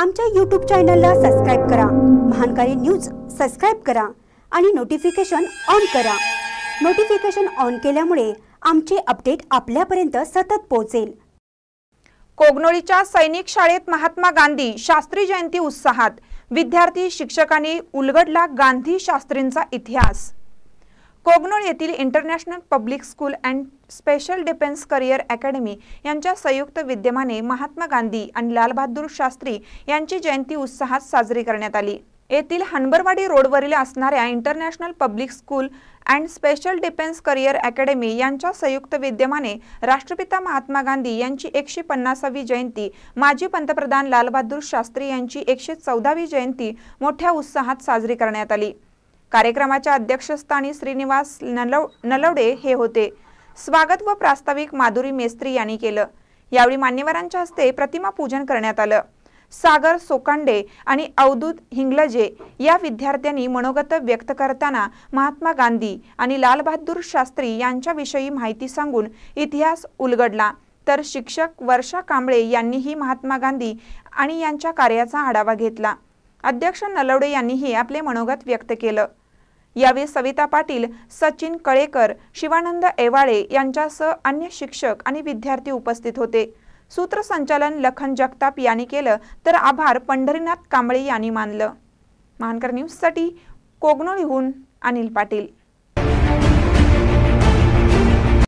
आमच्या यूट्यूब चॅनलला सबस्क्राईब करा महानकारी न्यूज सबस्क्राईब करा आणि नोटिफिकेशन ऑन करा नोटिफिकेशन ऑन केल्यामुळे आमचे अपडेट आपल्यापर्यंत सतत पोहोचेल कोगनोळीच्या सैनिक शाळेत महात्मा गांधी शास्त्री जयंती उत्साहात विद्यार्थी शिक्षकांनी उलगडला गांधी शास्त्रींचा इतिहास कोगनोळ येथील international public school and special defence career academy यांच्या संयुक्त विद्यमाने महात्मा गांधी आणि लालबहादूर शास्त्री यांची जयंती उत्साहात साजरी करण्यात आली येथील हनबरवाडी रोडवरील असणाऱ्या international public school and special defence career academy यांच्या संयुक्त विद्यमाने राष्ट्रपिता महात्मा गांधी यांची एकशे पन्नासावी जयंती माजी पंतप्रधान लालबहादूर शास्त्री यांची एकशे चौदावी जयंती मोठ्या उत्साहात साजरी करण्यात आली कार्यक्रमाच्या अध्यक्षस्थानी श्रीनिवास नलव नलवडे हे होते स्वागत व प्रास्ताविक माधुरी मेस्त्री यांनी केलं यावेळी मान्यवरांच्या हस्ते प्रतिमा पूजन करण्यात आलं सागर सोकांडे आणि अवधूत हिंगलजे या विद्यार्थ्यांनी मनोगत व्यक्त करताना महात्मा गांधी आणि लालबहादूर शास्त्री यांच्याविषयी माहिती सांगून इतिहास उलगडला तर शिक्षक वर्षा कांबळे यांनीही महात्मा गांधी आणि यांच्या कार्याचा आढावा घेतला अध्यक्ष नलवडे यांनीही आपले मनोगत व्यक्त केलं यावेळी सविता पाटील सचिन कळेकर शिवानंद एवाळे यांच्यासह अन्य शिक्षक आणि विद्यार्थी उपस्थित होते सूत्रसंचालन लखन जगताप यांनी केलं तर आभार पंढरीनाथ कांबळे यांनी मानलं महानकर न्यूजसाठी कोगनोळीहून अनिल पाटील